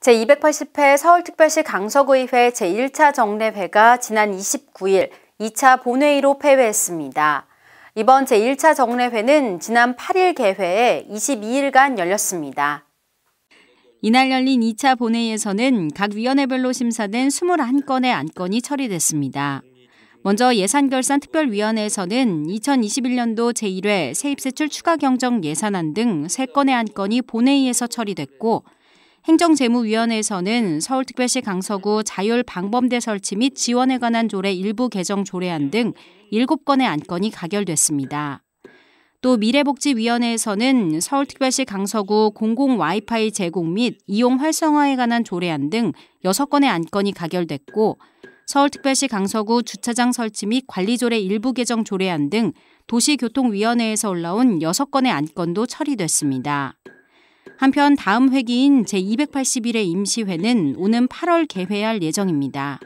제280회 서울특별시 강서구의회 제1차 정례회가 지난 29일 2차 본회의로 폐회했습니다. 이번 제1차 정례회는 지난 8일 개회에 22일간 열렸습니다. 이날 열린 2차 본회의에서는 각 위원회별로 심사된 21건의 안건이 처리됐습니다. 먼저 예산결산특별위원회에서는 2021년도 제1회 세입세출 추가경정 예산안 등 3건의 안건이 본회의에서 처리됐고 행정재무위원회에서는 서울특별시 강서구 자율 방범대 설치 및 지원에 관한 조례 일부 개정 조례안 등 7건의 안건이 가결됐습니다. 또 미래복지위원회에서는 서울특별시 강서구 공공 와이파이 제공 및 이용 활성화에 관한 조례안 등 6건의 안건이 가결됐고 서울특별시 강서구 주차장 설치 및 관리 조례 일부 개정 조례안 등 도시교통위원회에서 올라온 6건의 안건도 처리됐습니다. 한편 다음 회기인 제281회 임시회는 오는 8월 개회할 예정입니다.